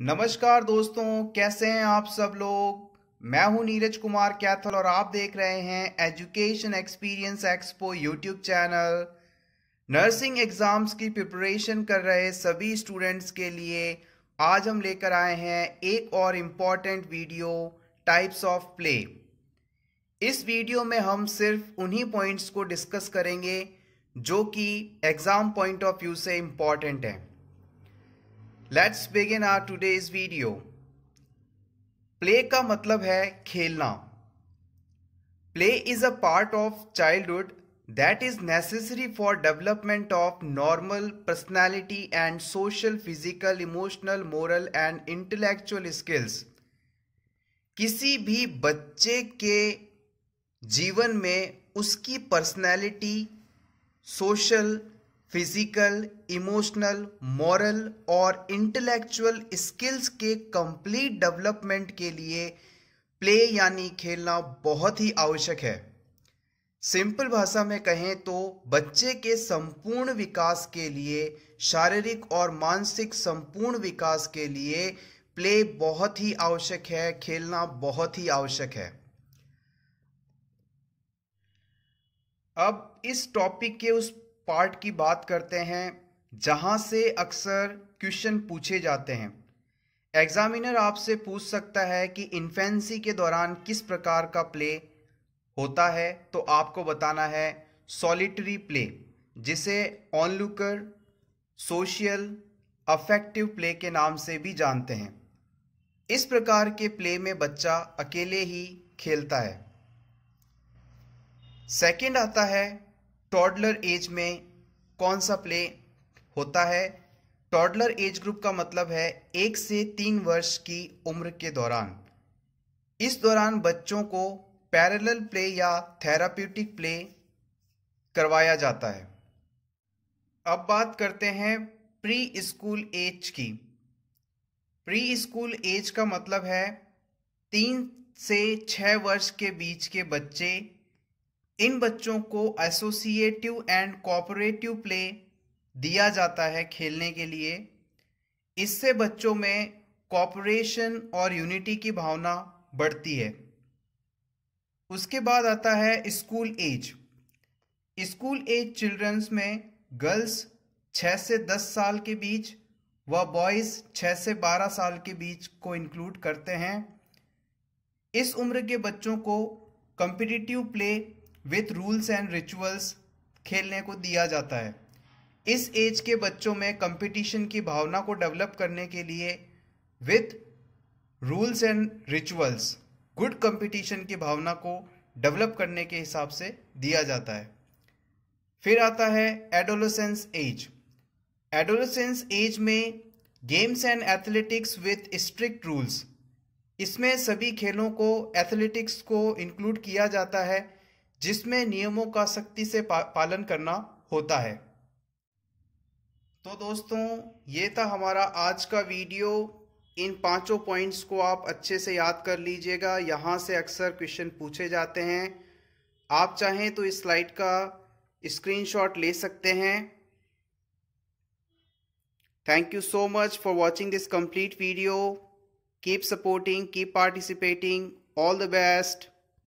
नमस्कार दोस्तों कैसे हैं आप सब लोग मैं हूं नीरज कुमार कैथल और आप देख रहे हैं education experience expo YouTube channel nursing exams की प्रिपरेशन कर रहे सभी स्टूडेंट्स के लिए आज हम लेकर आए हैं एक और important video types of play इस वीडियो में हम सिर्फ उन्हीं पॉइंट्स को डिस्कस करेंगे जो कि एग्ज़ाम पॉइंट ऑफ व्यू से इम्पॉर्टेंट हैं let's begin our today's video play का मतलब है खेलना play is a part of childhood that is necessary for development of normal personality and social physical emotional moral and intellectual skills किसी भी बच्चे के जीवन में उसकी personality social physical emotional moral और इंटेलेक्चुअल स्किल्स के कंप्लीट डेवलपमेंट के लिए प्ले यानी खेलना बहुत ही आवश्यक है सिंपल भाषा में कहें तो बच्चे के संपूर्ण विकास के लिए शारीरिक और मानसिक संपूर्ण विकास के लिए प्ले बहुत ही आवश्यक है खेलना बहुत ही आवश्यक है अब इस टॉपिक के उस पार्ट की बात करते हैं जहां से अक्सर क्वेश्चन पूछे जाते हैं एग्जामिनर आपसे पूछ सकता है कि इन्फेंसी के दौरान किस प्रकार का प्ले होता है तो आपको बताना है सॉलिटरी प्ले जिसे ऑनलुकर सोशल अफेक्टिव प्ले के नाम से भी जानते हैं इस प्रकार के प्ले में बच्चा अकेले ही खेलता है सेकंड आता है टॉडलर एज में कौन सा प्ले होता है टॉडलर एज ग्रुप का मतलब है एक से तीन वर्ष की उम्र के दौरान इस दौरान बच्चों को पैरेलल प्ले या थेराप्यूटिक प्ले करवाया जाता है अब बात करते हैं प्री स्कूल एज की प्री स्कूल एज का मतलब है तीन से छः वर्ष के बीच के बच्चे इन बच्चों को एसोसिएटिव एंड कोऑपरेटिव प्ले दिया जाता है खेलने के लिए इससे बच्चों में कॉपरेशन और यूनिटी की भावना बढ़ती है उसके बाद आता है school age school age children's में गर्ल्स 6 से 10 साल के बीच व बॉयज़ 6 से 12 साल के बीच को इंक्लूड करते हैं इस उम्र के बच्चों को competitive play with rules and rituals खेलने को दिया जाता है इस एज के बच्चों में कंपटीशन की भावना को डेवलप करने के लिए with rules and rituals good competition की भावना को डेवलप करने के हिसाब से दिया जाता है फिर आता है एडोलोसेंस एज एडोलोसेंस एज में games and athletics with strict rules इसमें सभी खेलों को एथलेटिक्स को इंक्लूड किया जाता है जिसमें नियमों का सख्ती से पा, पालन करना होता है तो दोस्तों ये था हमारा आज का वीडियो इन पांचों पॉइंट्स को आप अच्छे से याद कर लीजिएगा यहाँ से अक्सर क्वेश्चन पूछे जाते हैं आप चाहें तो इस स्लाइड का स्क्रीनशॉट ले सकते हैं thank you so much for watching this complete video keep supporting keep participating all the best